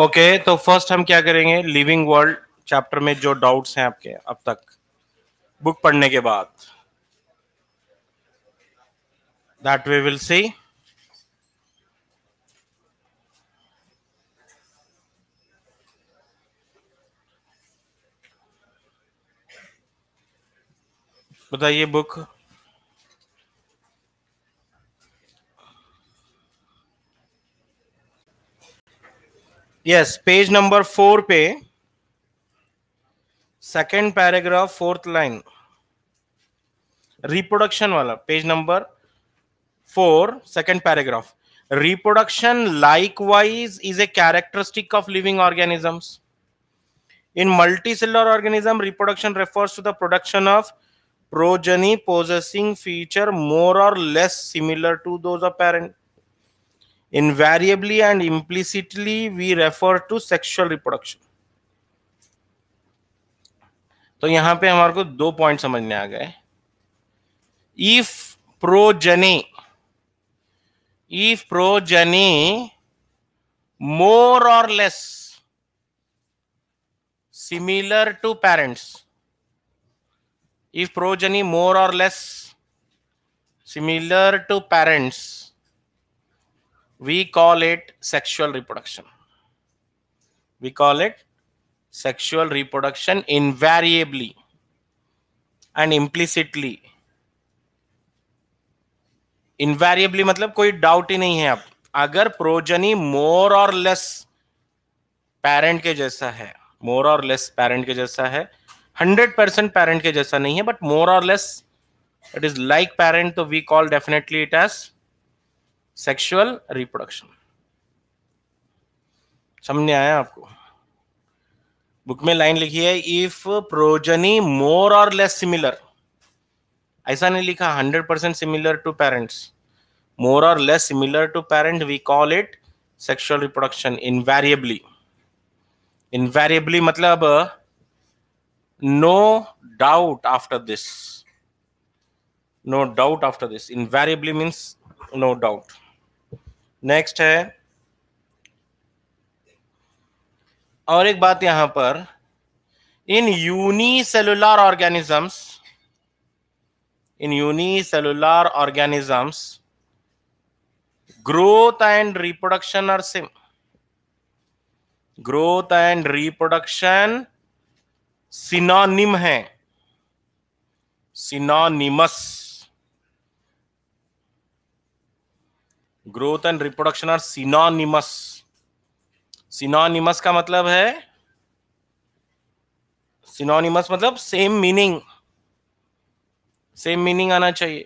Okay okay, तो first हम क्या करेंगे लिविंग वर्ल्ड चैप्टर में जो डाउट्स हैं आपके अब तक बुक पढ़ने के बाद दैट वी विल सी बताइए book yes page number four पे second paragraph fourth line reproduction वाला page number four second paragraph reproduction likewise is a characteristic of living organisms in multi multicellular organism reproduction refers to the production of progeny possessing feature more or less similar to those parent invariably and implicitly we refer to sexual reproduction तो यहां पे हमारे को दो point समझने आ गए if progeny if progeny more or less similar to parents if progeny more or less similar to parents we call it sexual reproduction we call it sexual reproduction invariably and implicitly invariably मतलब कोई doubt ही नहीं है अब अगर progeny more or less parent के जैसा है मोर or less parent के जैसा है हंड्रेड परसेंट पेरेंट के जैसा नहीं है but more or less it is like parent तो we call definitely it as sexual reproduction समझने आया आपको बुक में लाइन लिखी है if progeny more or less similar ऐसा नहीं लिखा hundred percent similar to parents more or less similar to parent we call it sexual reproduction invariably invariably मतलब doubt after this no doubt after this invariably means no doubt next है और एक बात यहां पर in unicellular organisms in unicellular organisms growth and reproduction are same growth and reproduction synonym है synonymous growth and reproduction are synonymous synonymous का मतलब है सिनोनिमस मतलब सेम मीनिंग सेम मीनिंग आना चाहिए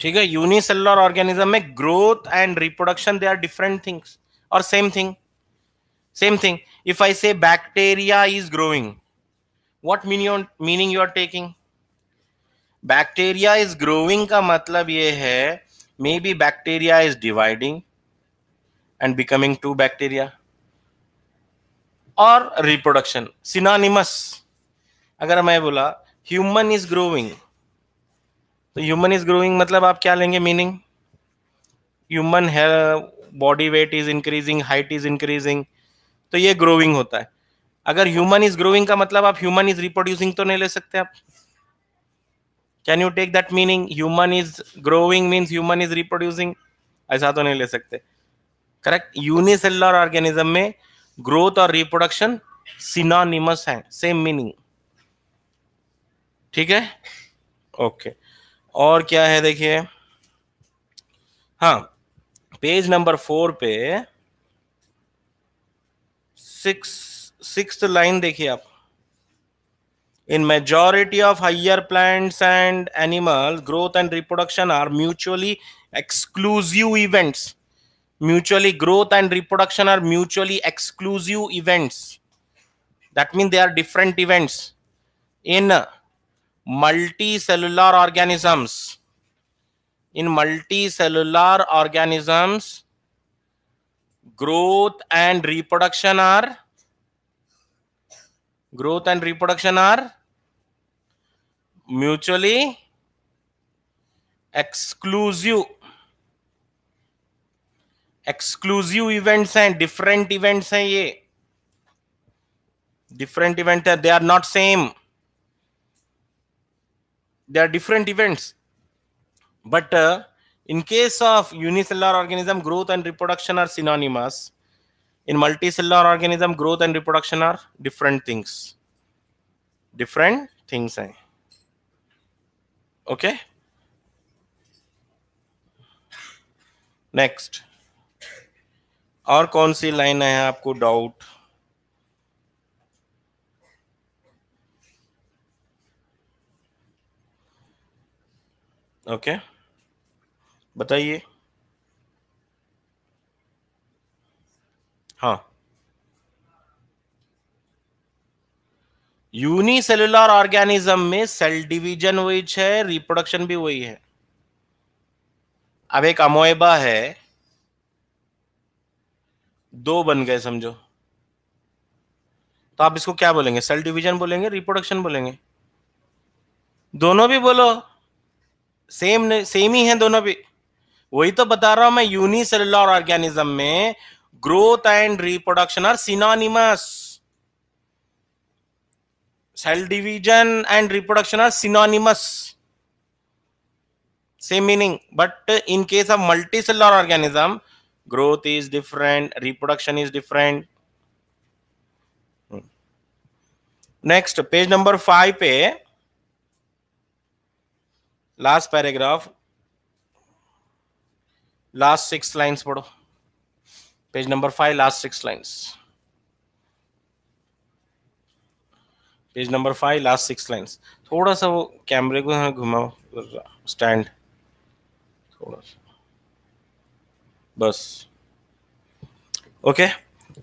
ठीक है यूनिसेलर ऑर्गेनिज्म में growth and reproduction they are different things or same thing same thing if I say bacteria is growing your meaning you are taking bacteria is growing का मतलब ये है may be bacteria is dividing and becoming two bacteria और reproduction synonymous अगर मैं बोला human is growing तो human is growing मतलब आप क्या लेंगे मीनिंग ह्यूमन है body weight is increasing height is increasing तो ये ग्रोइंग होता है अगर ह्यूमन इज ग्रोइंग का मतलब आप ह्यूमन इज रिप्रोड्यूसिंग तो नहीं ले सकते आप can you take that meaning human is growing means human is reproducing ऐसा तो नहीं ले सकते करेक्ट यूनिसेलर ऑर्गेनिज्म में ग्रोथ और रिप्रोडक्शन सिनोनिमस है सेम मीनिंग ठीक है ओके okay. और क्या है देखिए हाँ पेज नंबर फोर पे सिक्स सिक्स लाइन देखिए आप in majority of higher plants and animal growth and reproduction are mutually exclusive events mutually growth and reproduction are mutually exclusive events that mean they are different events in multicellular organisms. In multicellular organisms, growth and reproduction are growth and reproduction are mutually exclusive events. Events different events? Events हैं ये different event They are not same. There are different events. But uh, in case of unicellular organism, growth and reproduction are synonymous. In multicellular organism, growth and reproduction are different things. Different things. Eh? Okay. Next. और line सी line है आपको doubt okay बताइए हाँ unicellular organism में cell division वही है reproduction भी वही है अब एक अमोएबा है दो बन गए समझो तो आप इसको क्या बोलेंगे सेल डिवीजन बोलेंगे रिप्रोडक्शन बोलेंगे दोनों भी बोलो सेम सेम ही है दोनों भी वही तो बता रहा हूं मैं यूनिसेलुलर ऑर्गेनिज्म में growth and reproduction are synonymous cell division and reproduction are synonymous same meaning but in case of multicellular organism growth is different reproduction is different next page number five पे last paragraph last six lines पढ़ो page number five last six lines page number five last six lines थोड़ा सा वो कैमरे को घुमाओ stand थोड़ा सा बस ओके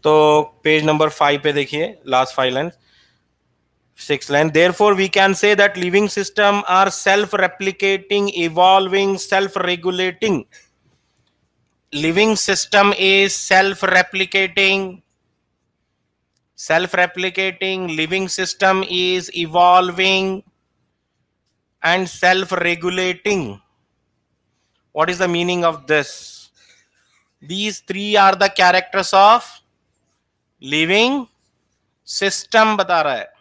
तो पेज नंबर फाइव पे देखिए last five lines six line therefore we can say that living system are self-replicating evolving self-regulating living system is self-replicating self-replicating living system is evolving and self-regulating what is the meaning of this these three are the characters of living system bata raha hai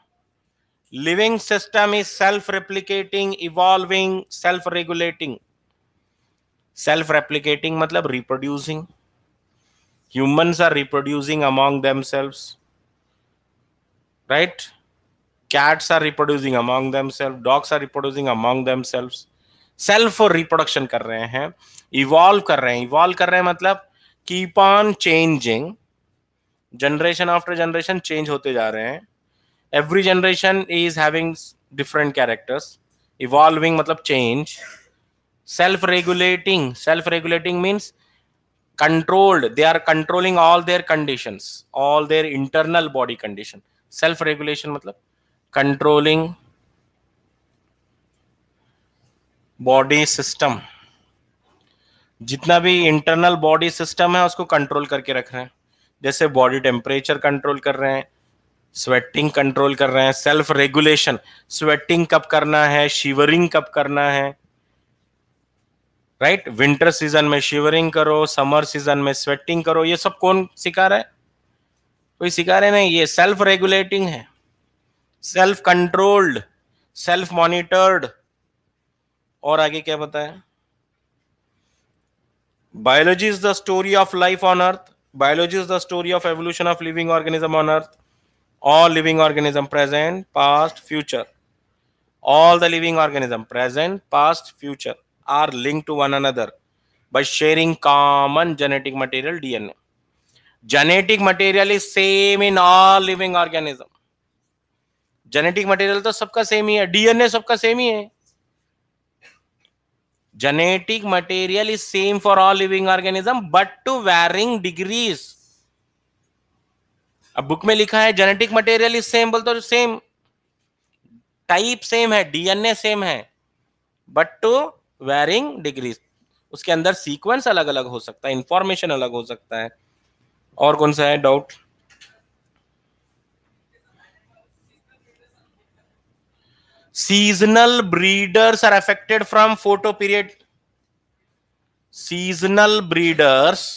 living system is self-replicating, evolving, self-regulating. Self-replicating मतलब reproducing. Humans are reproducing among themselves. Right? Cats are reproducing among themselves. Dogs are reproducing among themselves. Self reproduction कर रहे हैं evolve कर रहे हैं evolve कर रहे हैं मतलब keep on changing generation after generation change होते जा रहे हैं every generation is having different characters evolving matlab change self regulating self regulating means controlled they are controlling all their conditions all their internal body condition self regulation matlab controlling body system जितना भी internal body system है उसको control करके रख रहे हैं जैसे body temperature control कर रहे हैं स्वेटिंग कंट्रोल कर रहे हैं सेल्फ रेगुलेशन स्वेटिंग कब करना है शिवरिंग कब करना है राइट विंटर सीजन में शिवरिंग करो समर सीजन में स्वेटिंग करो ये सब कौन सिखा रहा है कोई सिखा रहे नहीं ये सेल्फ रेगुलेटिंग है सेल्फ कंट्रोल्ड सेल्फ मॉनिटर्ड और आगे क्या बताया biology is the story of life on earth biology is the story of evolution of living organism on earth all living organism present past future all the living organism present past future are linked to one another by sharing common genetic material dna genetic material is same in all living organism genetic material तो सबका same ही है DNA सबका same ही है genetic material is same for all living organism but to varying degrees अब book में लिखा है जेनेटिक मटेरियल इज सेम बोलते तो सेम टाइप सेम है डीएनए सेम है बट टू वेरिंग डिग्रीज उसके अंदर सीक्वेंस अलग अलग हो सकता है इंफॉर्मेशन अलग हो सकता है और कौन सा है doubt seasonal breeders are affected from photoperiod seasonal breeders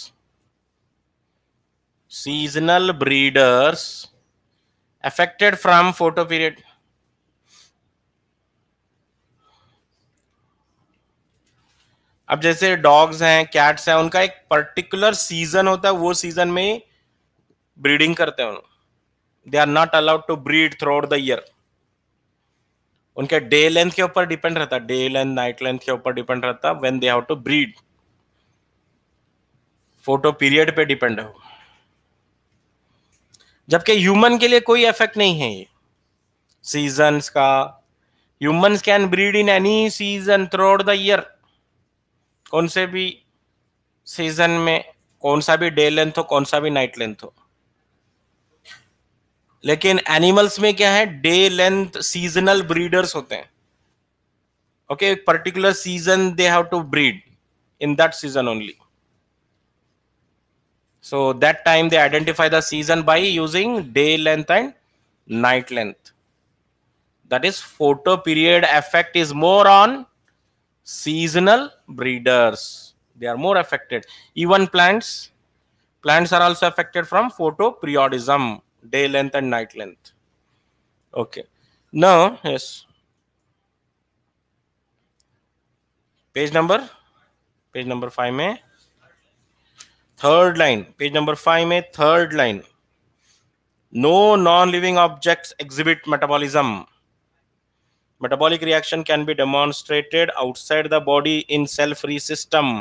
seasonal breeders affected from period अब जैसे डॉग्स हैं कैट्स हैं उनका एक पर्टिकुलर सीजन होता है वो सीजन में ब्रीडिंग करते हैं they are not allowed to breed throughout the year उनके डे लेंथ के ऊपर डिपेंड रहता है डे लेंथ नाइट लेंथ के ऊपर डिपेंड रहता है when they have to breed photoperiod पे डिपेंड है जबकि ह्यूमन के लिए कोई इफेक्ट नहीं है ये सीजन्स का humans can breed in any season throughout the year कौन से भी सीजन में कौन सा भी डे लेंथ हो कौन सा भी नाइट लेंथ हो लेकिन एनिमल्स में क्या है डे लेंथ सीजनल ब्रीडर्स होते हैं okay particular season they have to breed in that season only So that time they identify the season by using day length and night length. That is photo period effect is more on seasonal breeders. They are more affected. Even plants, plants are also affected from photo periodism, day length and night length. Okay. Now, yes. Page number, page number five may. Third line page number five में third line no non living object exhibit metabolism metabolic reaction can be demonstrated outside the body in cell free system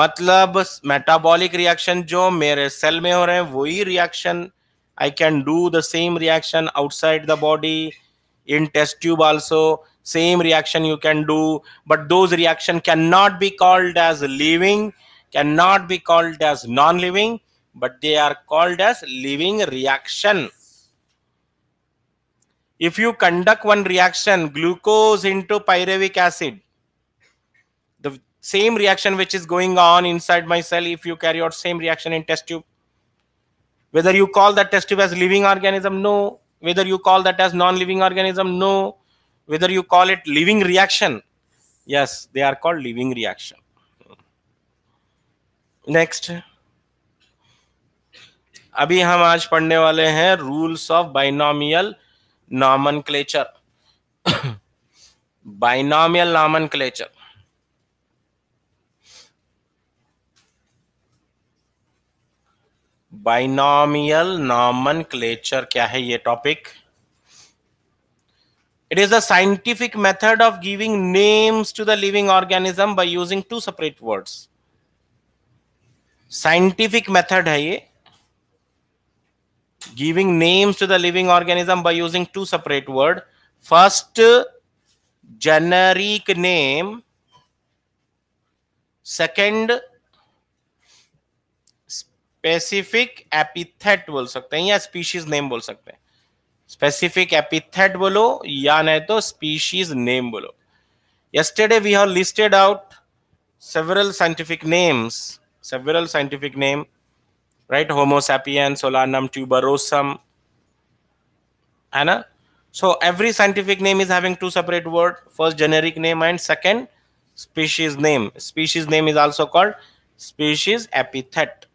मतलब metabolic reaction जो मेरे cell में हो रहे हैं वही reaction I can do the same reaction outside the body in test tube also same reaction you can do but those reaction can not be called as living cannot be called as non-living, but they are called as living reaction. If you conduct one reaction, glucose into pyruvic acid, the same reaction which is going on inside my cell, if you carry out same reaction in test tube, whether you call that test tube as living organism, no. Whether you call that as non-living organism, no. Whether you call it living reaction, yes, they are called living reaction. Next अभी हम आज पढ़ने वाले हैं rules of binomial nomenclature binomial nomenclature binomial nomenclature क्या है ये topic it is a scientific method of giving names to the living organism by using two separate words scientific method है ये giving names to the living organism by using two separate word first generic name second specific epithet बोल सकते हैं या species name बोल सकते हैं specific epithet बोलो या नहीं तो स्पीशीज नेम बोलो yesterday we have listed out several scientific names several scientific name, right? Homo sapiens, Solanum tuberosum, Anna. So every scientific name is having two separate word. First generic name and second species name. Species name is also called species epithet.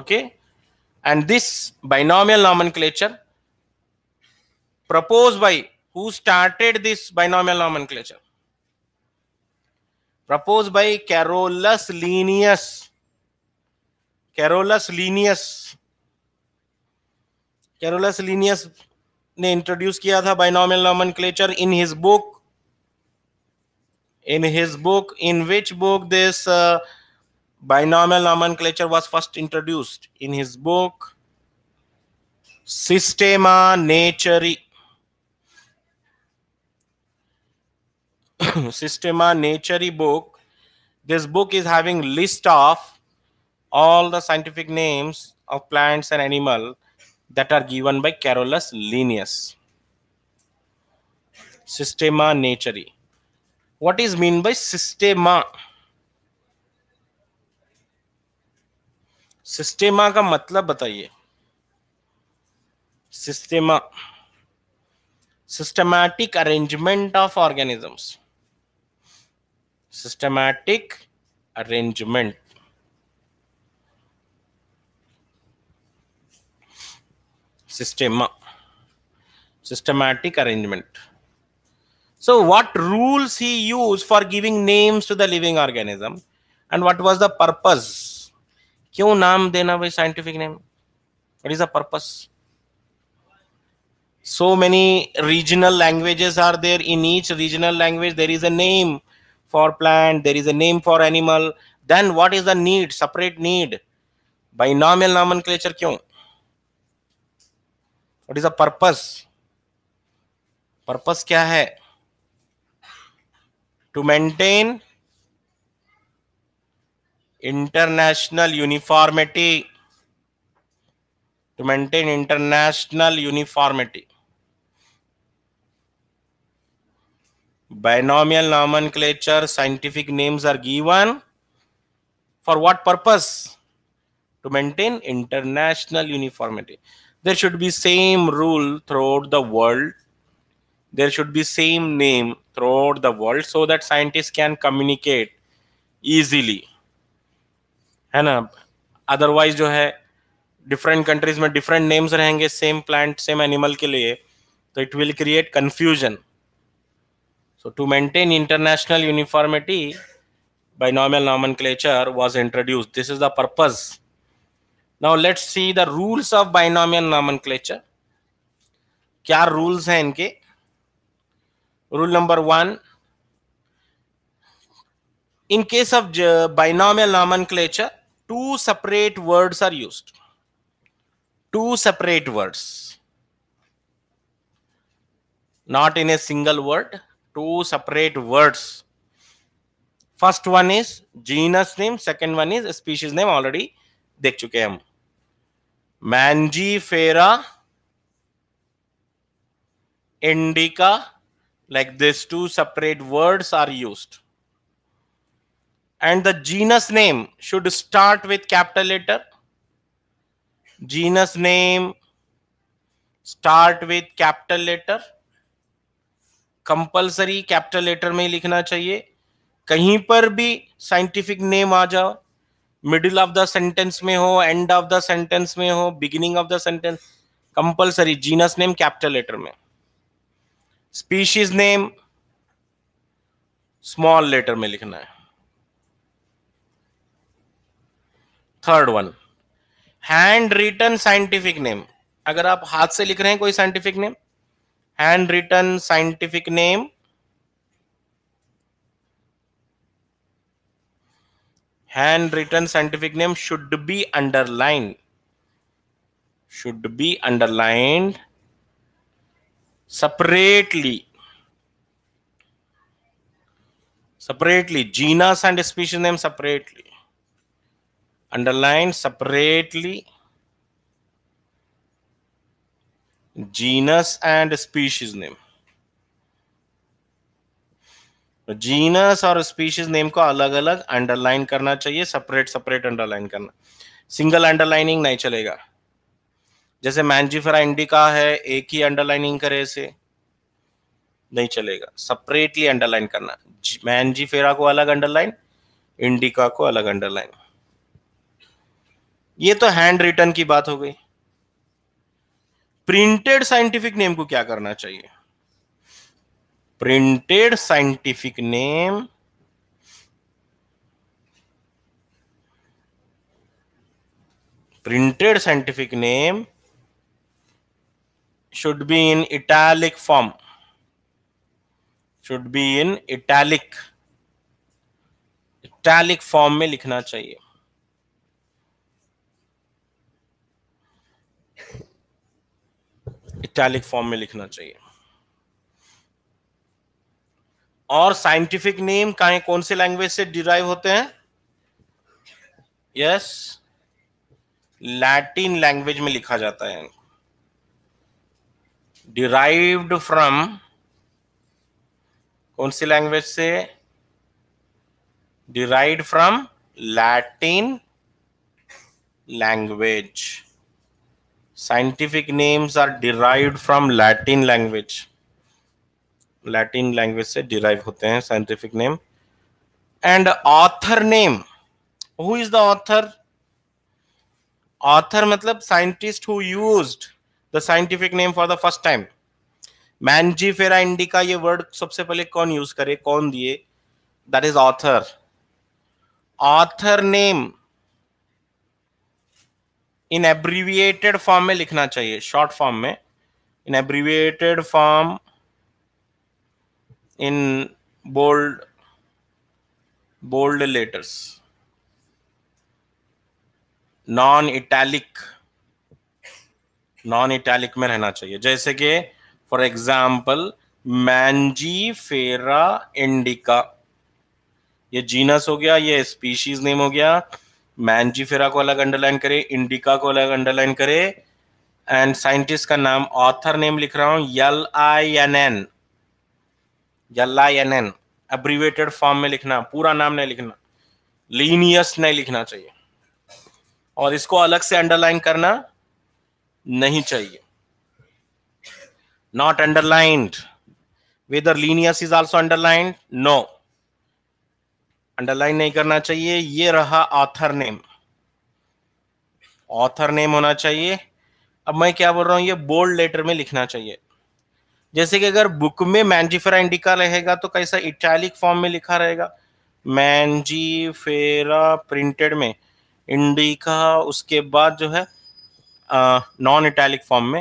Okay. And this binomial nomenclature proposed by who started this binomial nomenclature? proposed by Carolus Linnaeus. Carolus Linnaeus. Carolus Linnaeus ने introduce किया था binomial nomenclature in his book in his book in which book this uh, binomial nomenclature was first introduced in his book systema naturae Systema Naturae book, this book is having list of all the scientific names of plants and animal that are given by Carolus Linnaeus. Systema Naturae. What is mean by Systema? Systema ka matlab बताइए Systema systematic arrangement of organisms systematic arrangement. Systema. Systematic arrangement. So what rules he used for giving names to the living organism and what was the purpose? क्यों नाम देना भाई scientific name? What is the purpose? So many regional languages are there. In each regional language, there is a name for plant there is a name for animal then what is the need separate need binomial nomenclature kyun what is the purpose purpose kya hai to maintain international uniformity to maintain international uniformity binomial nomenclature scientific names are given for what purpose to maintain international uniformity there should be same rule throughout the world there should be same name throughout the world so that scientists can communicate easily है ना otherwise जो है different countries में different names रहेंगे same plant same animal के लिए तो it will create confusion So to maintain international uniformity, binomial nomenclature was introduced. This is the purpose. Now let's see the rules of binomial nomenclature. क्या rules हैं इनके Rule number one. In case of binomial nomenclature, two separate words are used. Two separate words. Not in a single word two separate words. First one is genus name, second one is species name. Already देख चुके हम Mangifera indica like these two separate words are used and the genus name should start with capital letter genus name start with capital letter compulsory capital letter में ही लिखना चाहिए कहीं पर भी साइंटिफिक नेम आ जाओ मिडिल ऑफ द सेंटेंस में हो एंड ऑफ द सेंटेंस में हो beginning of the sentence compulsory genus name capital letter में स्पीशीज नेम स्मॉल लेटर में लिखना है third one hand written scientific name अगर आप हाथ से लिख रहे हैं कोई scientific name handwritten scientific name handwritten scientific name should be underlined should be underlined separately separately genus and species name separately underlined separately genus and species name genus और species name को अलग अलग अंडरलाइन करना चाहिए separate separate underline करना single underlining नहीं चलेगा जैसे मैंजीफेरा इंडिका है एक ही अंडरलाइनिंग करे से नहीं चलेगा सेपरेटली अंडरलाइन करना मैंजीफेरा को अलग अंडरलाइन इंडिका को अलग अंडरलाइन ये तो हैंड रिटर्न की बात हो गई प्रिंटेड साइंटिफिक नेम को क्या करना चाहिए printed scientific name printed scientific name should be in italic form should be in italic italic form में लिखना चाहिए इटैलिक फॉर्म में लिखना चाहिए और साइंटिफिक नेम कहा कौन से लैंग्वेज से डिराइव होते हैं यस लैटिन लैंग्वेज में लिखा जाता है डिराइव्ड फ्रॉम कौन सी लैंग्वेज से derive from Latin language scientific names are derived from latin language latin language से derive होते हैं scientific name and author name who is the author author मतलब scientist who used the scientific name for the first time Mangifera indica ये word सबसे पहले कौन use करे कौन दिए that is author author name in abbreviated form में लिखना चाहिए शॉर्ट फॉर्म में in abbreviated form in bold bold letters non italic non italic में रहना चाहिए जैसे कि फॉर एग्जाम्पल मैंजी फेरा इंडिका ये जीनस हो गया ये स्पीशीज नेम हो गया फेरा को अलग अंडरलाइन करें इंडिका को अलग अंडरलाइन करें एंड साइंटिस्ट का नाम ऑथर नेम लिख रहा हूं L I N N L I N N abbreviated form में लिखना पूरा नाम नहीं लिखना लीनियस नहीं लिखना चाहिए और इसको अलग से अंडरलाइन करना नहीं चाहिए not underlined whether Linnaeus is also underlined no underline नहीं करना चाहिए ये रहा ऑथर नेम ऑथर नेम होना चाहिए अब मैं क्या बोल रहा हूँ ये बोल्ड लेटर में लिखना चाहिए जैसे कि अगर बुक में मैंजीफेरा इंडिका रहेगा तो कैसा इटैलिक फॉर्म में लिखा रहेगा मैंजीफेरा प्रिंटेड में इंडिका उसके बाद जो है नॉन इटैलिक फॉर्म में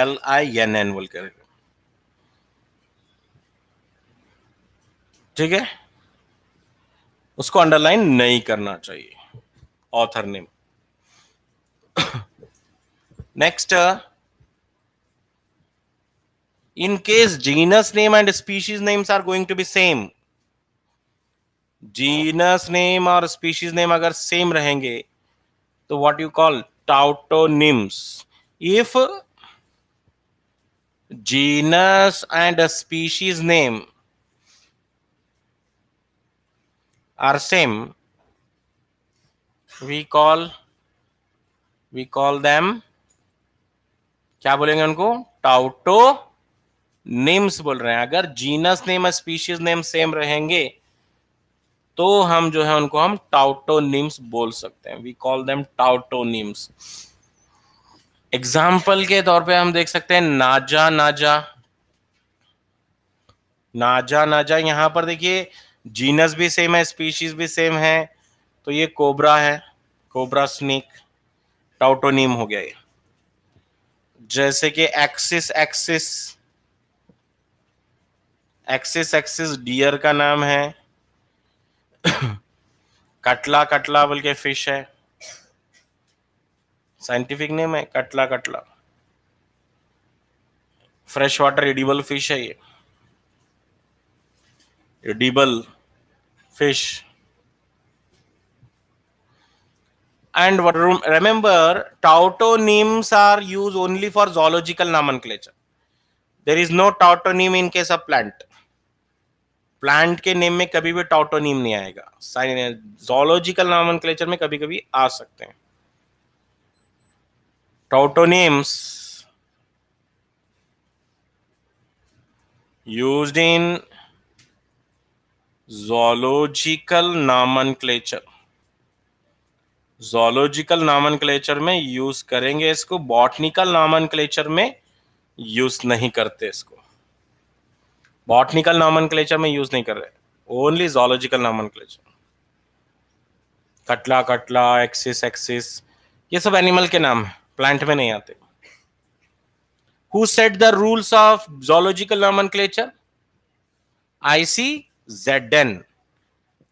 एल आई एन एन बोल कर ठीक है उसको अंडरलाइन नहीं करना चाहिए author name next in case genus name and species names are going to be same genus name और स्पीशीज नेम अगर सेम रहेंगे तो what you call tautonyms if genus and species name are same we call we call them क्या बोलेंगे उनको टाउटो names बोल रहे हैं अगर जीनस नेम और स्पीशीज नेम सेम रहेंगे तो हम जो है उनको हम टाउटो टाउटोनिम्स बोल सकते हैं we call them tautonyms example के तौर पे हम देख सकते हैं नाजा नाजा नाजा नाजा यहां पर देखिए जीनस भी सेम है स्पीशीज भी सेम है तो ये कोबरा है कोबरा स्नेक टाउटोनीम हो गया ये जैसे कि axis axis axis axis deer का नाम है कटला कटला बोल के फिश है साइंटिफिक नेम है catla catla fresh water edible fish है ये your debel, fish. And what remember, tautonyms are used only for zoological nomenclature. There is no tautonym in case of plant. Plant के name में कभी भी टॉटोनीम नहीं आएगा zoological nomenclature में कभी कभी आ सकते हैं tautonyms used in zoological nomenclature zoological nomenclature में यूज करेंगे इसको बॉटनिकल नामन क्लेचर में यूज नहीं करते इसको बॉटनिकल नामन क्लेचर में यूज नहीं कर रहे only zoological nomenclature catla catla axis axis ये सब एनिमल के नाम है प्लांट में नहीं आते who set the rules of zoological nomenclature I C Z N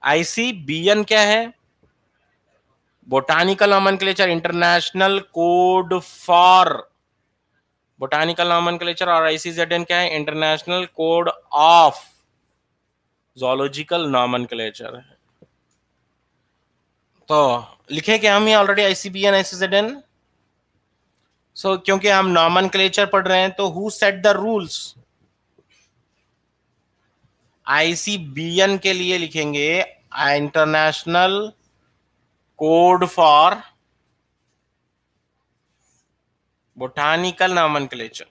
ICBN क्या है botanical nomenclature international code for botanical nomenclature और एन क्या है international code of zoological nomenclature है तो लिखे क्या हम ये ऑलरेडी आईसीबीएन एन सो क्योंकि हम नॉमन क्लेचर पढ़ रहे हैं तो who set the rules ICBN के लिए लिखेंगे international code for botanical nomenclature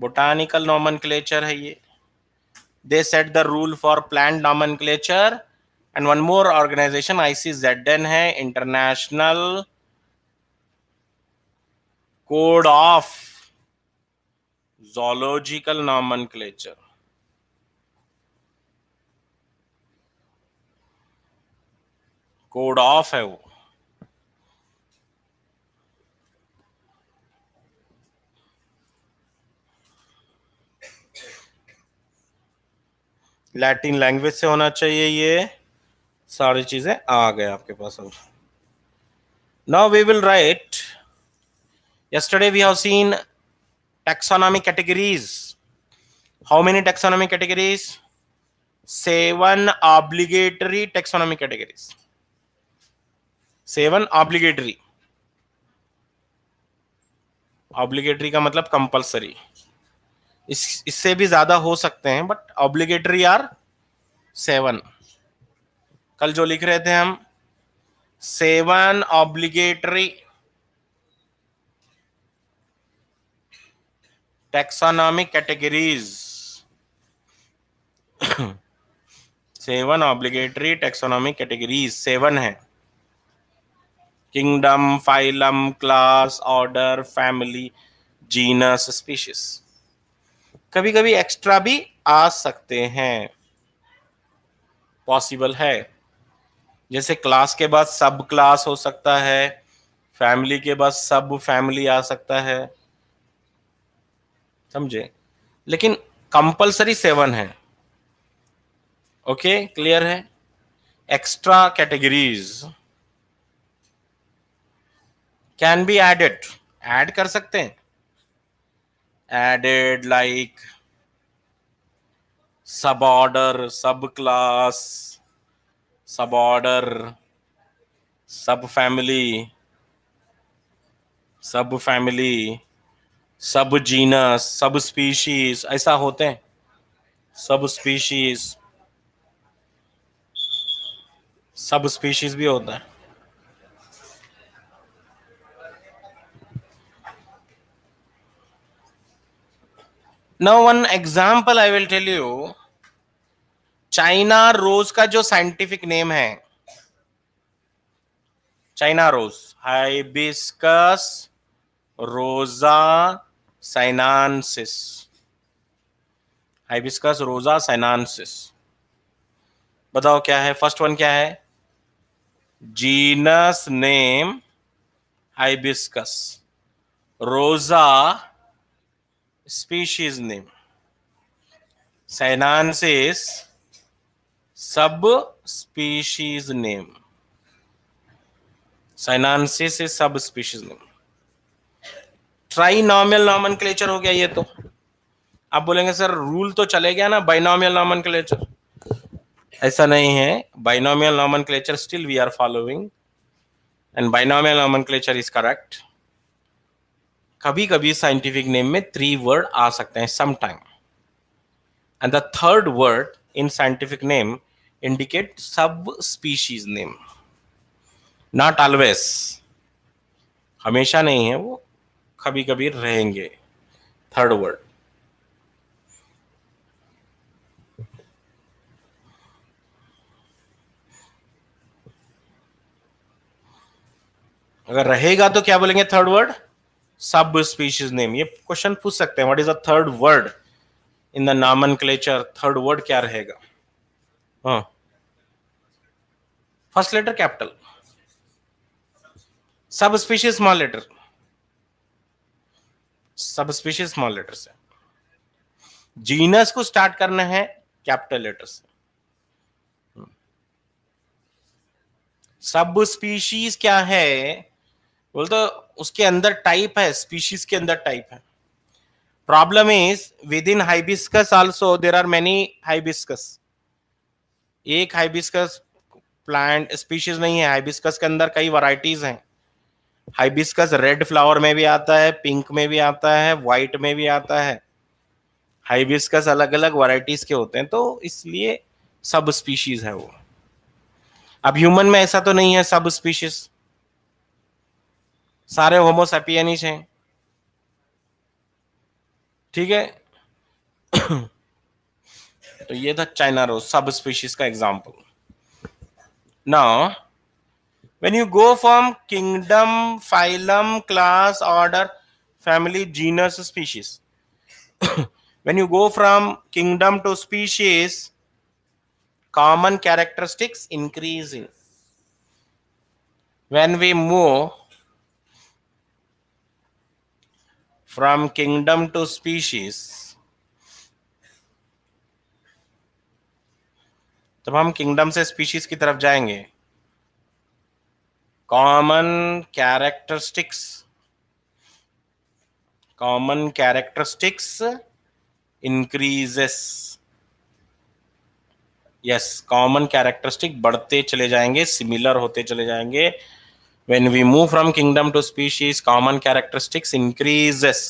botanical nomenclature है ये they set the rule for plant nomenclature and one more organization N है international code of zoological nomenclature code of है वो Latin language से होना चाहिए ये सारी चीजें आ गए आपके पास अब now we will write yesterday we have seen taxonomic categories how many taxonomic categories seven obligatory taxonomic categories seven obligatory obligatory का मतलब कंपल्सरी इससे भी ज्यादा हो सकते हैं बट ऑब्लिगेटरी आर सेवन कल जो लिख रहे थे हम seven obligatory taxonomic categories seven obligatory taxonomic categories seven है kingdom, phylum, class, order, family, genus, species. कभी कभी एक्स्ट्रा भी आ सकते हैं पॉसिबल है जैसे क्लास के बाद सब क्लास हो सकता है फैमिली के बाद सब फैमिली आ सकता है समझे लेकिन कंपलसरी सेवन है ओके क्लियर है extra categories can be added add कर सकते हैं added like sub order sub class sub order sub family sub family sub genus sub species ऐसा होते हैं सब स्पीशीज सब स्पीशीज भी होता है now one example I will tell you China rose का जो साइंटिफिक नेम है China rose hibiscus rosa sinensis hibiscus rosa साइनासिस बताओ क्या है फर्स्ट वन क्या है genus name hibiscus rosa species name. Sainan says subspecies name. Sub species name name. Trinomial nomenclature हो गया ये तो आप बोलेंगे सर रूल तो चले गया ना बाइनोमियल नॉमन क्लेचर ऐसा नहीं है binomial nomenclature still we are following and binomial nomenclature is correct कभी कभी साइंटिफिक नेम में थ्री वर्ड आ सकते हैं sometime and the third word in scientific name indicate sub species name not always हमेशा नहीं है वो कभी कभी रहेंगे थर्ड वर्ड अगर रहेगा तो क्या बोलेंगे third word sub species name ये क्वेश्चन पूछ सकते हैं what is the third word in the nomenclature third word क्या रहेगा first letter capital sub species small letter sub species small letter से जीनस को स्टार्ट करना है कैपिटल लेटर से सब स्पीशीज क्या है बोल तो उसके अंदर टाइप है स्पीशीज के अंदर टाइप है problem is with in hibiscus also there are many hibiscus एक हाइबिस्कस प्लांट स्पीशीज नहीं है हाइबिस्कस के अंदर कई वराइटीज हैं हाइबिस्कस रेड फ्लावर में भी आता है पिंक में भी आता है वाइट में भी आता है हाइबिस्कस अलग अलग वराइटीज के होते हैं तो इसलिए सब स्पीशीज है वो अब ह्यूमन में ऐसा तो नहीं है सब स्पीशीज सारे होमोसेपियन ही हैं ठीक है तो ये था चाइना रोज सब स्पीशीज का एग्जाम्पल ना when you go from kingdom phylum class order family genus species when you go from kingdom to species common characteristics increase in when we move from kingdom to species तब हम kingdom से species की तरफ जाएंगे common characteristics common characteristics increases yes common characteristic बढ़ते चले जाएंगे similar होते चले जाएंगे when we move from kingdom to species common characteristics increases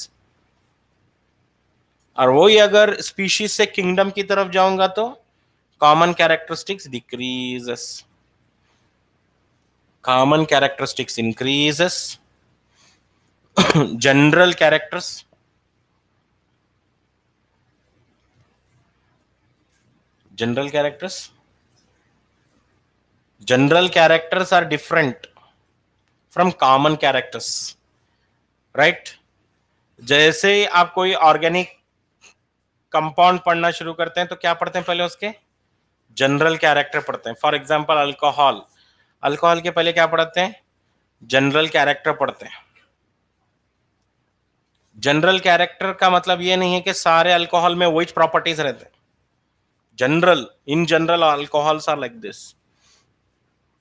और वही अगर स्पीशीज से किंगडम की तरफ जाऊंगा तो common characteristics decreases common characteristics increases general characters general characters general characters are different from common characters right जैसे ही आप कोई ऑर्गेनिक कंपाउंड पढ़ना शुरू करते हैं तो क्या पढ़ते हैं पहले उसके जनरल कैरेक्टर पढ़ते हैं फॉर एग्जाम्पल अल्कोहल अल्कोहल के पहले क्या पढ़ते हैं जनरल कैरेक्टर पढ़ते हैं जनरल कैरेक्टर का मतलब ये नहीं है कि सारे अल्कोहल में वही प्रॉपर्टीज रहते हैं general in general alcohols are like this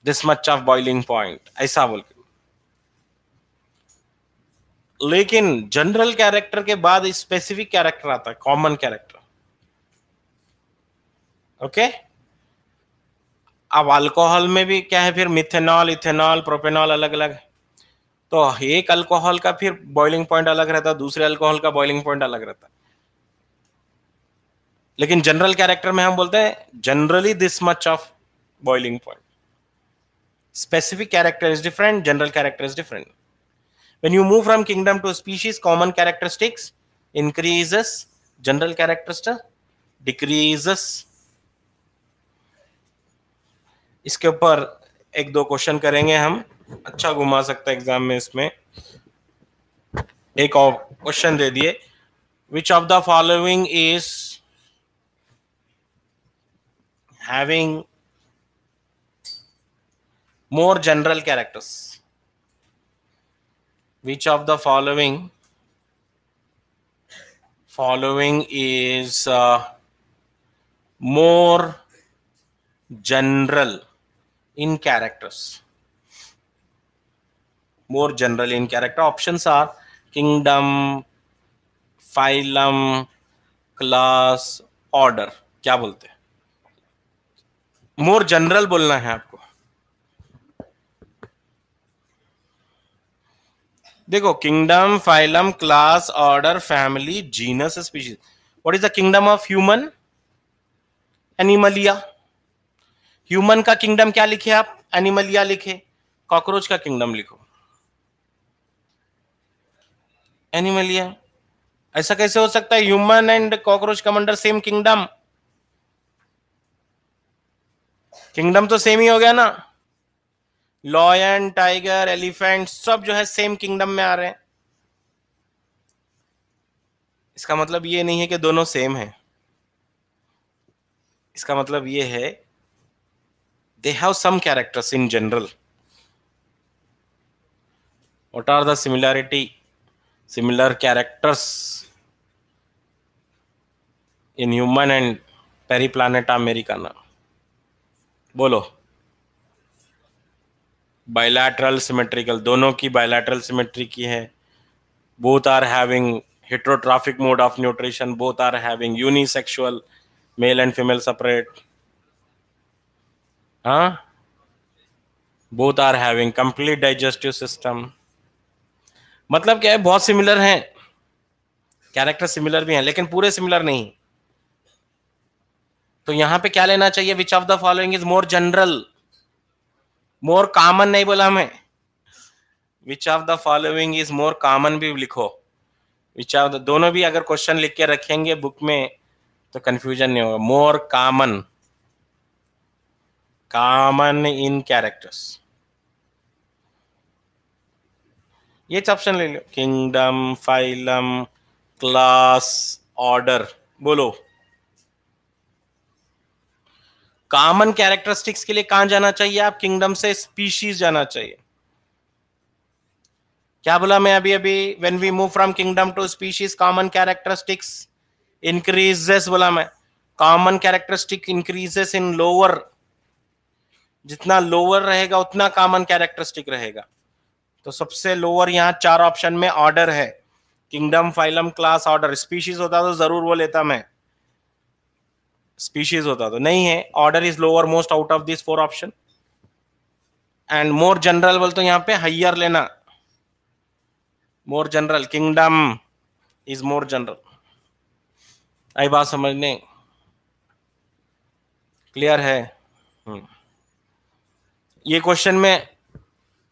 this much of boiling point ऐसा बोल के लेकिन जनरल कैरेक्टर के बाद स्पेसिफिक कैरेक्टर आता है कॉमन कैरेक्टर ओके अब अल्कोहल में भी क्या है फिर मिथेनॉल इथेनॉल प्रोपेनॉल अलग अलग है तो एक अल्कोहल का फिर बॉइलिंग पॉइंट अलग रहता है दूसरे अल्कोहल का बॉइलिंग पॉइंट अलग रहता है लेकिन जनरल कैरेक्टर में हम बोलते हैं generally this much of boiling point specific character is different general character is different When you move from kingdom to species, common characteristics increases, general characteristic decreases. इसके ऊपर एक दो क्वेश्चन करेंगे हम अच्छा घुमा सकते हैं एग्जाम में इसमें एक और क्वेश्चन दे दिए which of the following is having more general characters which of the following following is uh, more general in characters more general in character options are kingdom phylum class order क्या बोलते More general बोलना है आपको देखो kingdom phylum class order family genus species what is the kingdom of human Animalia human का kingdom क्या लिखे आप एनिमलिया लिखे कॉकरोच का किंगडम लिखो एनिमलिया ऐसा कैसे हो सकता है human and cockroach come under same kingdom kingdom तो सेम ही हो गया ना लॉयन टाइगर एलिफेंट सब जो है सेम किंगडम में आ रहे हैं इसका मतलब ये नहीं है कि दोनों सेम हैं इसका मतलब ये है they have some characters in general what are the similarity similar characters in human and Periplaneta americana बोलो bilateral symmetrical दोनों की bilateral symmetry की है both are having heterotrophic mode of nutrition both are having unisexual male and female separate huh? both are having complete digestive system मतलब क्या है बहुत similar हैं कैरेक्टर सिमिलर भी हैं लेकिन पूरे सिमिलर नहीं तो यहां पे क्या लेना चाहिए which of the following is more general more common नहीं बोला मैं which of the following is more common भी लिखो विच ऑफ द दोनों भी अगर क्वेश्चन लिख के रखेंगे बुक में तो कंफ्यूजन नहीं होगा more common common in characters ये ऑप्शन ले लो किंगडम फाइलम क्लास ऑर्डर बोलो कॉमन कैरेक्टरिस्टिक्स के लिए कहां जाना चाहिए आप किंगडम से स्पीशीज जाना चाहिए क्या बोला मैं अभी अभी when we move from kingdom to species common characteristics increases बोला मैं common characteristic increases in lower जितना लोअर रहेगा उतना कॉमन कैरेक्टरिस्टिक रहेगा तो सबसे लोअर यहाँ चार ऑप्शन में ऑर्डर है kingdom phylum class order species होता तो जरूर वो लेता मैं स्पीशीज होता तो नहीं है order is lower most out of this four option and more general बोल तो यहाँ पे हाइयर लेना more general kingdom is more general आई बात समझने क्लियर है हम्म। ये क्वेश्चन में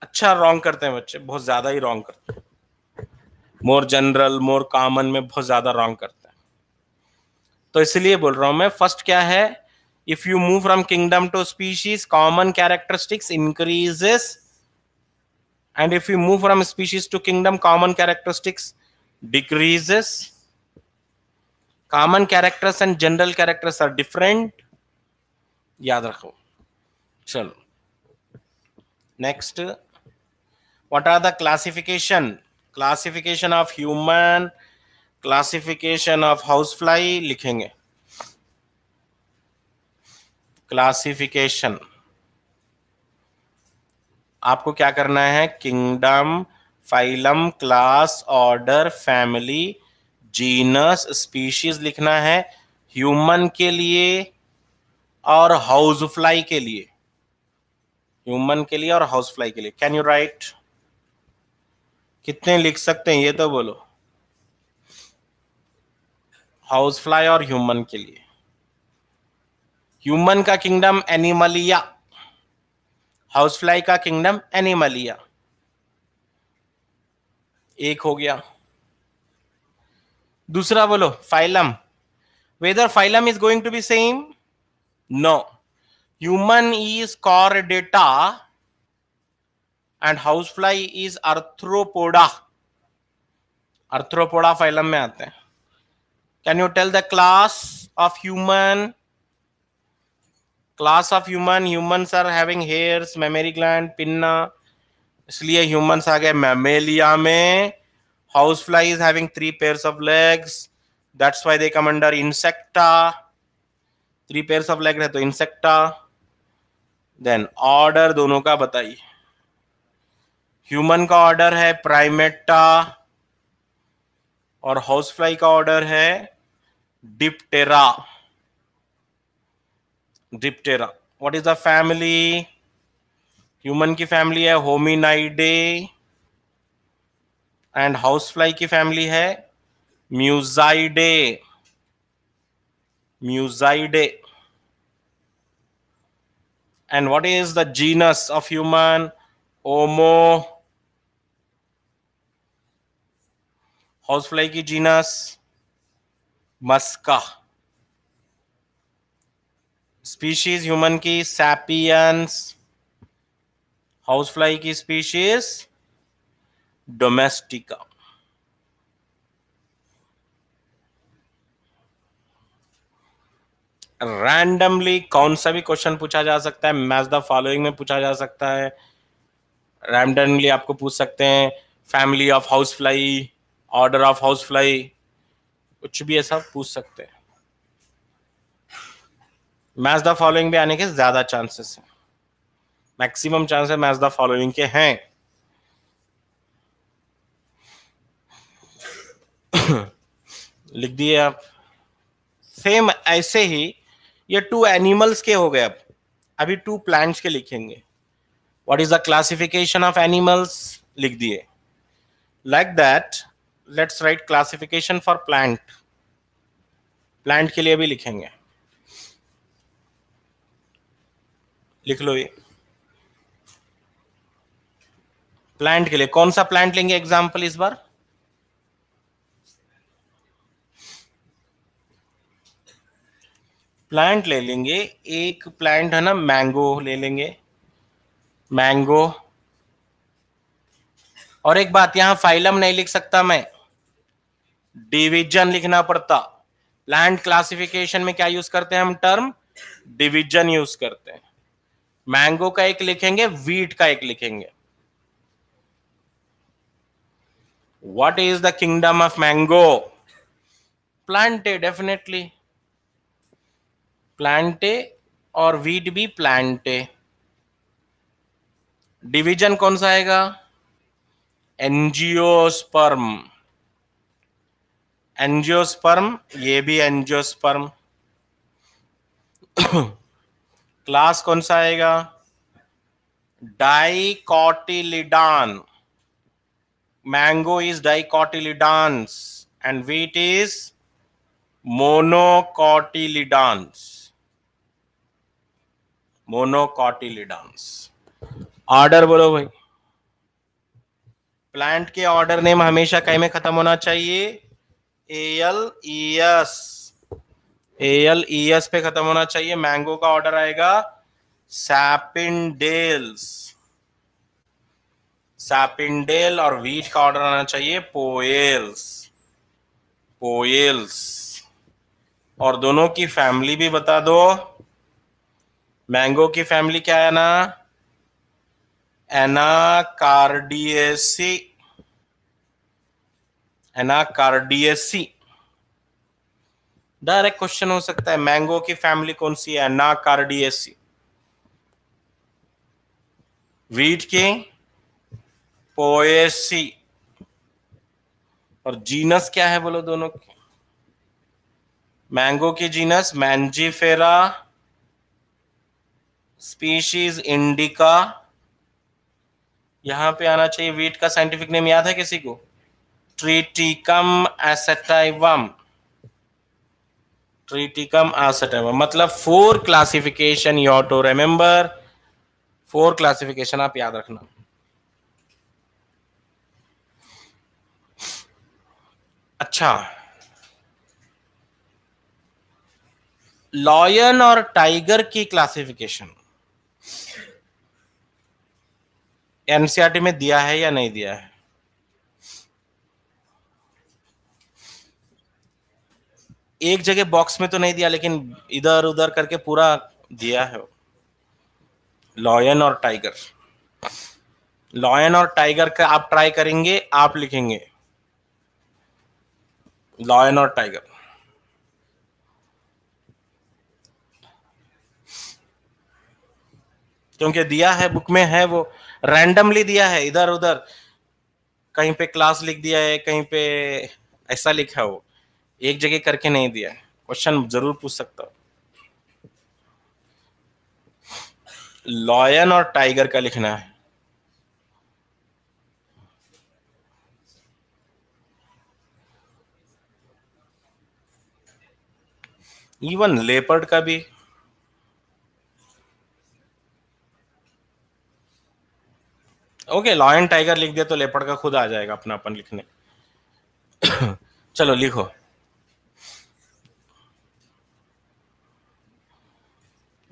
अच्छा रॉन्ग करते हैं बच्चे बहुत ज्यादा ही रॉन्ग करते हैं मोर जनरल मोर कॉमन में बहुत ज्यादा रॉन्ग करते हैं तो इसलिए बोल रहा हूं मैं फर्स्ट क्या है if you move from kingdom to species common characteristics increases and if you move from species to kingdom common characteristics decreases common characters and general characters are different याद रखो चलो next what are the classification classification of human classification of house fly लिखेंगे classification आपको क्या करना है kingdom phylum class order family genus species लिखना है ह्यूमन के लिए और हाउस फ्लाई के लिए ह्यूमन के लिए और हाउस फ्लाई के लिए कैन यू राइट कितने लिख सकते हैं ये तो बोलो हाउस फ्लाई और ह्यूमन के लिए ह्यूमन का किंगडम एनिमलिया हाउस फ्लाई का किंगडम एनिमलिया एक हो गया दूसरा बोलो phylum whether phylum is going to be same no human is Chordata and house fly is Arthropoda Arthropoda phylum में आते हैं Can you tell the class of human? Class of human. Humans are having hairs, mammary gland, pinna. इसलिए humans आ गए mammalia में. Housefly is having three pairs of legs. That's why they come under insecta. Three pairs of legs है तो insecta. Then order दोनों का बताइए human का order है प्राइमेटा और हाउसफ्लाई का ऑर्डर है Diptera Diptera what is the family human की फैमिली है होमिनाइडे एंड हाउसफ्लाई की फैमिली है Muscidae Muscidae and what is the genus of human Homo housefly की जीनस मस्का स्पीशीज ह्यूमन की सैपियंस हाउसफ्लाई की species domestica randomly कौन सा भी क्वेश्चन पूछा जा सकता है मैच द फॉलोइंग में पूछा जा सकता है रैंडमली आपको पूछ सकते हैं family of house fly order of house fly कुछ भी ऐसा पूछ सकते हैं मैच द फॉलोइंग भी आने के ज्यादा चांसेस हैं मैक्सिमम है मैच द फॉलोइंग के हैं लिख दिए आप सेम ऐसे ही ये टू एनिमल्स के हो गए अब अभी टू प्लांट्स के लिखेंगे what is the classification of animals लिख दिए like that let's write classification for plant plant के लिए भी लिखेंगे लिख लो ये प्लांट के लिए कौन सा प्लांट लेंगे एग्जाम्पल इस बार प्लांट ले लेंगे एक प्लांट है ना मैंगो ले लेंगे मैंगो और एक बात यहां फाइलम नहीं लिख सकता मैं डिवीजन लिखना पड़ता प्लांट क्लासिफिकेशन में क्या यूज करते हैं हम टर्म डिवीजन यूज करते हैं मैंगो का एक लिखेंगे वीट का एक लिखेंगे what is the kingdom of mango plantae definitely plantae और वीट भी प्लांटे डिवीजन कौन सा आएगा एनजीओ स्पर्म एंजियोस्पर्म ये भी एंजियोस्पर्म क्लास कौन सा आएगा dicotyledon mango is dicotyledons and wheat is monocotyledons monocotyledons order बोलो भाई प्लांट के ऑर्डर नेम हमेशा कहीं में खत्म होना चाहिए L E S L E S पे खत्म होना चाहिए मैंगो का ऑर्डर आएगा सैपिनडेल्स सैपिनडेल और वीट का ऑर्डर आना चाहिए पोएल्स पोएल्स और दोनों की फैमिली भी बता दो मैंगो की फैमिली क्या है ना कार्डियसी एनाकार्डियसी डायरेक्ट क्वेश्चन हो सकता है मैंगो की फैमिली कौन सी है एनाकार्डियसी वीट के पोएसी और जीनस क्या है बोलो दोनों की मैंगो की जीनस मैंजीफेरा स्पीशीज इंडिका यहां पे आना चाहिए वीट का साइंटिफिक नेम याद है किसी को ट्रीटिकम एसेटाइवम ट्रीटिकम एसेटाइवम मतलब for classification you to remember for classification आप याद रखना अच्छा लॉयन और टाइगर की क्लासिफिकेशन एनसीआरटी e में दिया है या नहीं दिया है एक जगह बॉक्स में तो नहीं दिया लेकिन इधर उधर करके पूरा दिया है लॉयन और टाइगर लॉयन और टाइगर का आप ट्राई करेंगे आप लिखेंगे लॉयन और टाइगर क्योंकि दिया है बुक में है वो रैंडमली दिया है इधर उधर कहीं पे क्लास लिख दिया है कहीं पे ऐसा लिखा है वो एक जगह करके नहीं दिया है क्वेश्चन जरूर पूछ सकता हूं लॉयन और टाइगर का लिखना है इवन लेपर्ड का भी ओके लॉयन टाइगर लिख दिया तो लेपर्ड का खुद आ जाएगा अपना अपन लिखने चलो लिखो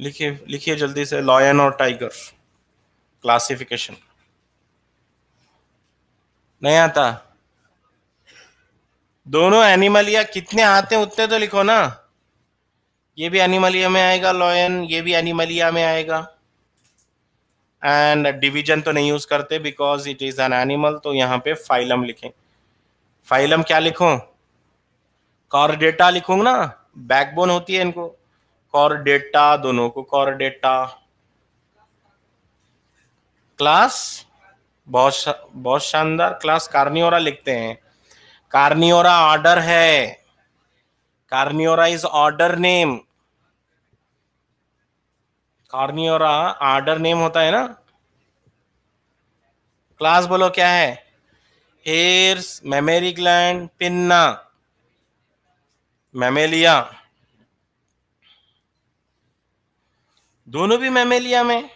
लिखिए लिखिए जल्दी से लॉयन और टाइगर क्लासिफिकेशन नहीं आता दोनों एनिमल या कितने आते हैं उतने तो लिखो ना ये भी एनिमलिया में आएगा लॉयन ये भी एनिमलिया में आएगा एंड डिवीजन तो नहीं यूज करते because it is an animal तो यहां पे फाइलम लिखें फाइलम क्या लिखो कॉर्डेटा लिखूंगा ना बैकबोन होती है इनको कॉरडेटा डेटा दोनों को कॉरडेटा क्लास बहुत शा, बहुत शानदार क्लास कार्नियोरा लिखते हैं कार्नियोरा ऑर्डर है carnivora is order name carnivora order name होता है ना क्लास बोलो क्या है hairs mammary gland pinna mammalia दोनों भी मेमेलिया में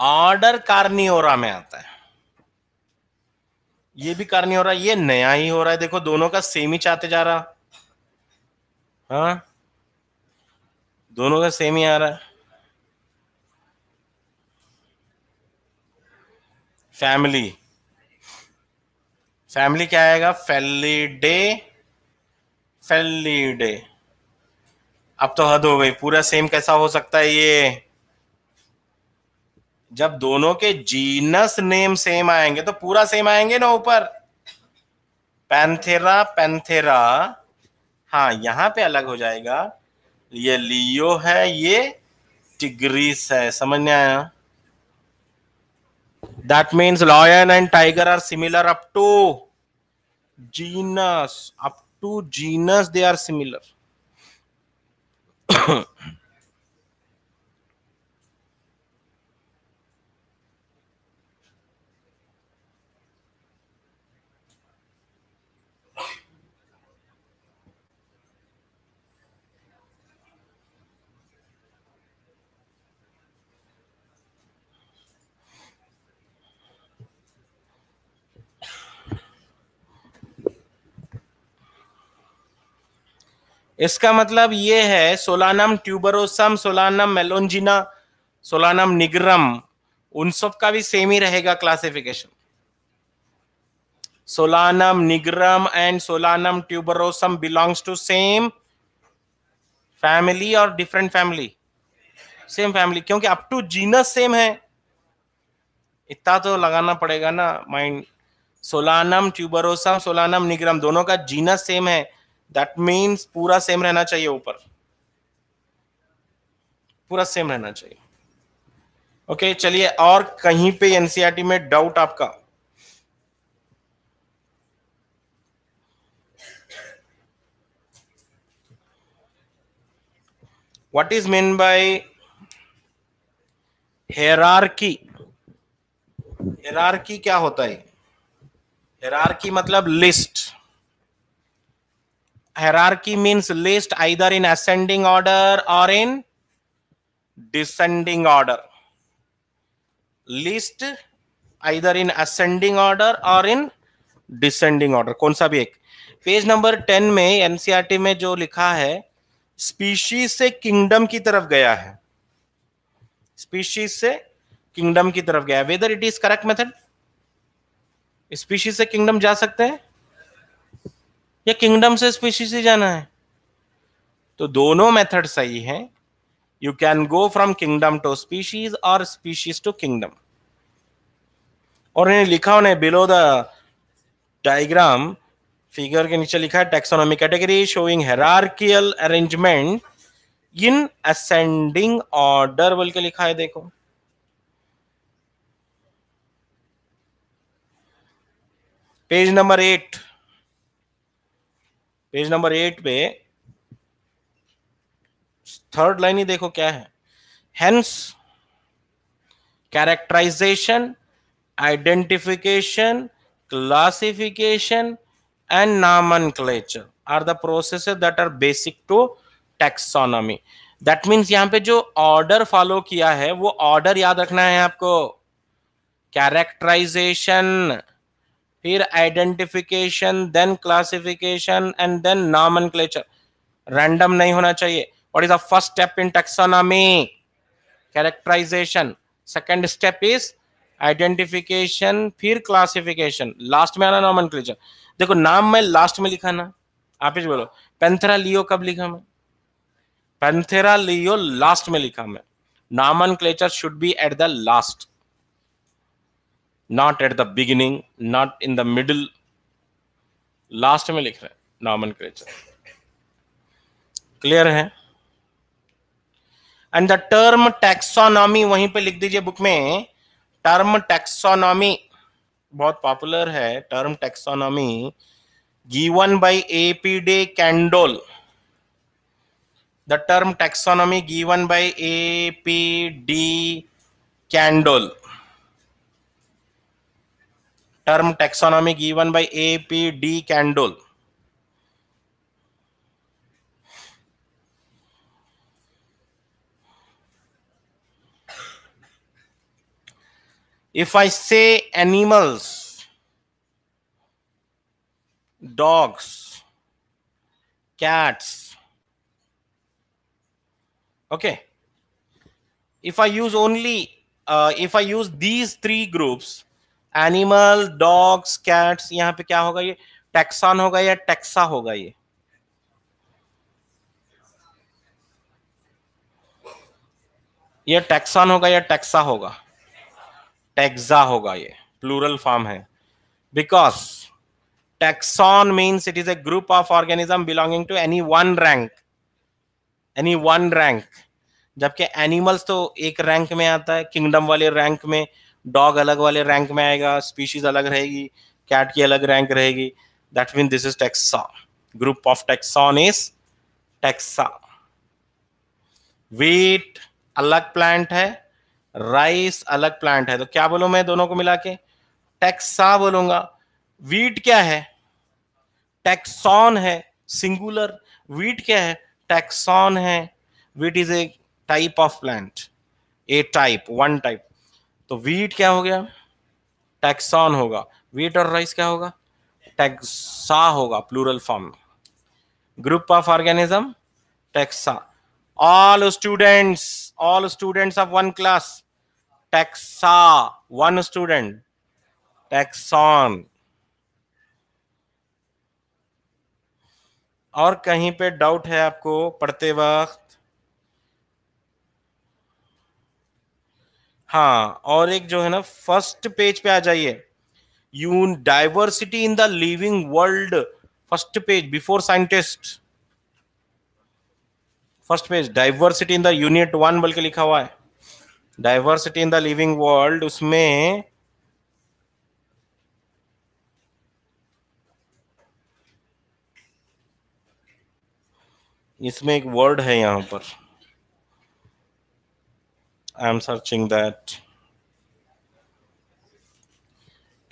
ऑर्डर कार्नियोरा में आता है ये भी कार्नियोरा ये नया ही हो रहा है देखो दोनों का सेम ही चाहते जा रहा हा? दोनों का सेम ही आ रहा है फैमिली फैमिली क्या आएगा डे फेलिडे अब तो हद हो गई पूरा सेम कैसा हो सकता है ये जब दोनों के जीनस नेम सेम आएंगे तो पूरा सेम आएंगे ना ऊपर पैंथेरा पैंथेरा हाँ यहां पे अलग हो जाएगा ये लियो है ये टिग्रीस है समझ में आया that means lion and tiger are similar up to genus up to genus they are similar इसका मतलब ये है solanum tuberosum solanum melongena solanum nigrum उन सब का भी सेम ही रहेगा classification solanum nigrum and solanum tuberosum belongs to same family और डिफरेंट फैमिली सेम फैमिली क्योंकि अप टू जीनस सेम है इतना तो लगाना पड़ेगा ना mind solanum tuberosum solanum nigrum दोनों का जीनस सेम है दैट मीन्स पूरा सेम रहना चाहिए ऊपर पूरा सेम रहना चाहिए ओके okay, चलिए और कहीं पे एनसीईआरटी e में डाउट आपका what is meant by hierarchy hierarchy क्या होता है hierarchy मतलब list hierarchy means list either in ascending order or in descending order list either in ascending order or in descending order कौन सा भी एक पेज नंबर टेन में NCERT में जो लिखा है स्पीशीज से किंगडम की तरफ गया है स्पीशीज से किंगडम की तरफ गया है whether it is correct method species से किंगडम जा सकते हैं या किंगडम से स्पीशी से जाना है तो दोनों मेथड सही है you can go from kingdom to species और स्पीशीज टू किंगडम और इन्हें लिखा उन्हें बिलो द डायग्राम फिगर के नीचे लिखा है टेक्सोनॉमी कैटेगरी शोइंग हेरारियल अरेंजमेंट इन असेंडिंग ऑर्डर बोल के लिखा है देखो page number eight page number eight पे थर्ड लाइन ही देखो क्या है hence characterization identification classification and nomenclature are the process that are basic to taxonomy that means यहां पे जो ऑर्डर फॉलो किया है वो ऑर्डर याद रखना है आपको कैरेक्टराइजेशन फिर identification then classification and then क्लेचर रैंडम नहीं होना चाहिए what is the first step in taxonomy characterization second step is identification फिर क्लासिफिकेशन लास्ट में आना नॉमन देखो नाम में लास्ट में लिखा ना आप ही बोलो पेंथेरा लियो कब लिखा मैं पेंथेरा लियो लास्ट में लिखा मैं क्लेचर should be at the last not at the beginning not in the middle last में लिख रहे हैं नॉमन क्लियर है एंड द टर्म टैक्सोनॉमी वहीं पे लिख दीजिए बुक में टर्म टैक्सोनॉमी बहुत पॉपुलर है term taxonomy given by A P de Candolle the term taxonomy given by A P de Candolle term taxonomy given by APD Candle. If I say animals, dogs, cats, okay. If I use only, uh, if I use these three groups, animal dogs cats यहां पे क्या होगा ये taxon होगा या taxa होगा ये ये टेक्सान होगा या टेक्सा होगा टेक्सा होगा ये प्लूरल फॉर्म है because taxon means it is a group of organism belonging to any one rank any one rank जबकि एनिमल्स तो एक रैंक में आता है किंगडम वाले रैंक में डॉग अलग वाले रैंक में आएगा स्पीशीज अलग रहेगी कैट की अलग रैंक रहेगी that mean this is taxa group of taxon is taxa wheat अलग प्लांट है राइस अलग प्लांट है तो क्या बोलू मैं दोनों को मिला के टेक्सा बोलूंगा वीट क्या है टेक्सॉन है सिंगुलर वीट क्या है टेक्सॉन है wheat is a type of plant a type one type तो वीट क्या हो गया टैक्सॉन होगा वीट और राइस क्या होगा टैक्सा होगा प्लूरल फॉर्म में group of organism taxa all students all students of one class taxa one student taxon और कहीं पे डाउट है आपको पढ़ते वक्त हाँ और एक जो है ना फर्स्ट पेज पे आ जाइए you diversity in the living world first page before scientist first page diversity in the unit one बल्कि लिखा हुआ है diversity in the living world उसमें इसमें एक वर्ड है यहां पर आई एम सर्चिंग दैट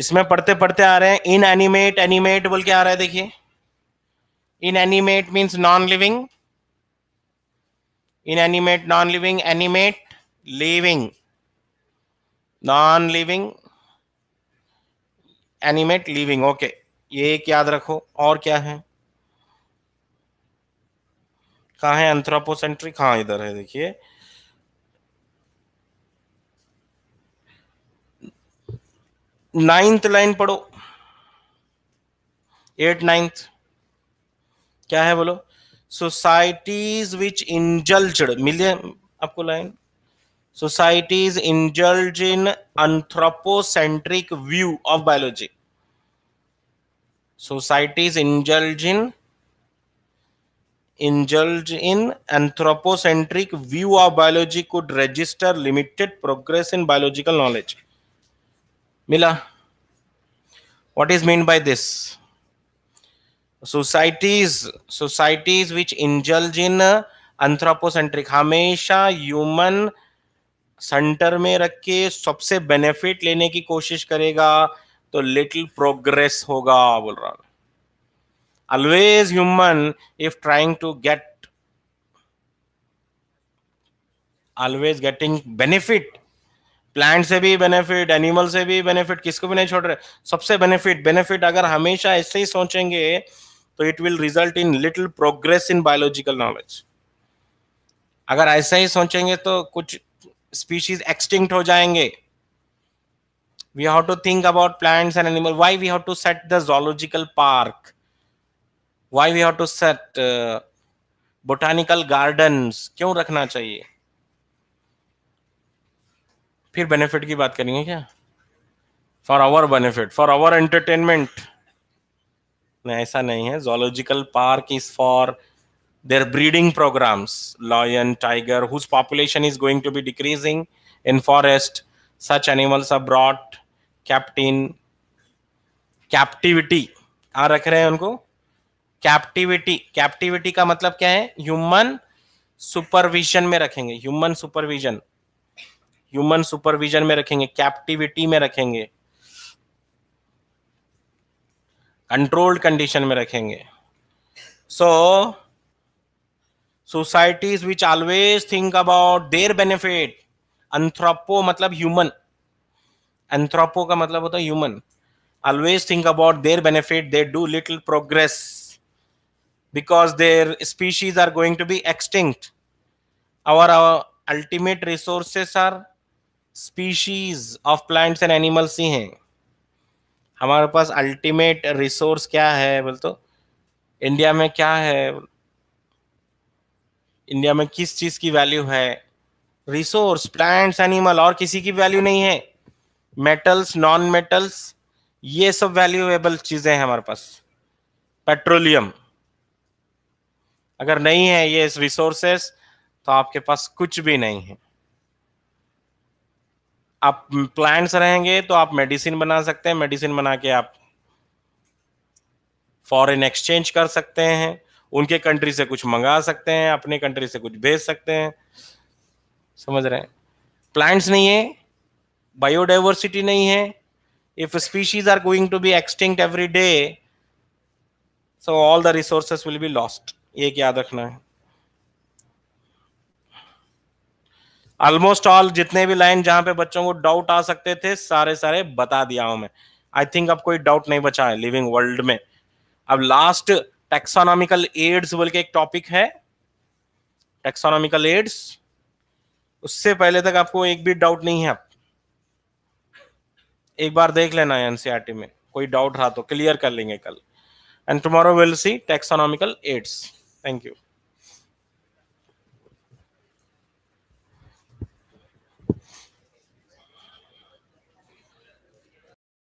इसमें पढ़ते पढ़ते आ रहे हैं इन एनिमेट एनिमेट बोल के आ रहा है देखिए inanimate means non living inanimate non living animate living non living animate living okay ये एक याद रखो और क्या है कहा है एंथ्रोपोसेंट्रिक हाँ इधर है देखिए नाइन्थ लाइन पढ़ो एट नाइन्थ क्या है बोलो सोसाइटीज विच इंजल्ज मिले आपको line societies indulged in anthropocentric view of biology societies indulged in indulged in anthropocentric view of biology could register limited progress in biological knowledge मिला what is mean by this societies societies which indulge in anthropocentric हमेशा human centre में रख के सबसे benefit लेने की कोशिश करेगा तो लिटिल प्रोग्रेस होगा बोल रहा हूं always human if trying to get always getting benefit plant से भी बेनिफिट एनिमल से भी बेनिफिट किसको भी नहीं छोड़ रहे सबसे बेनिफिट बेनिफिट अगर हमेशा ऐसे ही सोचेंगे तो it will result in little progress in biological knowledge अगर ऐसा ही सोचेंगे तो कुछ स्पीशीज एक्सटिंक्ट हो जाएंगे we have to think about plants and animal why we have to set the zoological park why we have to set botanical garden क्यों रखना चाहिए फिर बेनिफिट की बात करेंगे क्या for our benefit for our entertainment नहीं ऐसा नहीं है zoological park is for their breeding programs lion tiger whose population is going to be decreasing in forest such animals are brought captive captivity आ रख रहे हैं उनको कैप्टिविटी कैप्टिविटी का मतलब क्या है ह्यूमन सुपरविजन में रखेंगे ह्यूमन सुपरविजन ह्यूमन सुपरविजन में रखेंगे कैप्टिविटी में रखेंगे कंट्रोल्ड कंडीशन में रखेंगे so societies which always think about their benefit anthropo मतलब ह्यूमन एंथ्रोपो का मतलब होता है human always think about their benefit they do little progress because their species are going to be extinct our ultimate resources are species of plants and animals ही हैं हमारे पास ultimate resource क्या है बोल तो इंडिया में क्या है इंडिया में किस चीज़ की वैल्यू है रिसोर्स प्लांट्स एनिमल और किसी की वैल्यू नहीं है मेटल्स नॉन मेटल्स ये सब वैल्यूएबल चीज़ें हैं हमारे पास पेट्रोलियम अगर नहीं है ये रिसोर्सेस तो आपके पास कुछ भी नहीं है आप प्लांट्स रहेंगे तो आप मेडिसिन बना सकते हैं मेडिसिन बना के आप फॉरेन एक्सचेंज कर सकते हैं उनके कंट्री से कुछ मंगा सकते हैं अपने कंट्री से कुछ भेज सकते हैं समझ रहे हैं प्लांट्स नहीं है बायोडाइवर्सिटी नहीं है if species are going to be extinct every day so all the resources will be lost ये याद रखना है ऑलमोस्ट ऑल जितने भी लाइन जहां पे बच्चों को डाउट आ सकते थे सारे सारे बता दिया हूं मैं आई थिंक अब कोई डाउट नहीं बचा है लिविंग वर्ल्ड में अब लास्ट टेक्सोनॉमिकल एड्स बोल के एक टॉपिक है टेक्सोनॉमिकल एड्स उससे पहले तक आपको एक भी डाउट नहीं है एक बार देख लेना है एनसीआरटी e में कोई डाउट रहा तो क्लियर कर लेंगे कल and tomorrow will see taxonomical aids thank you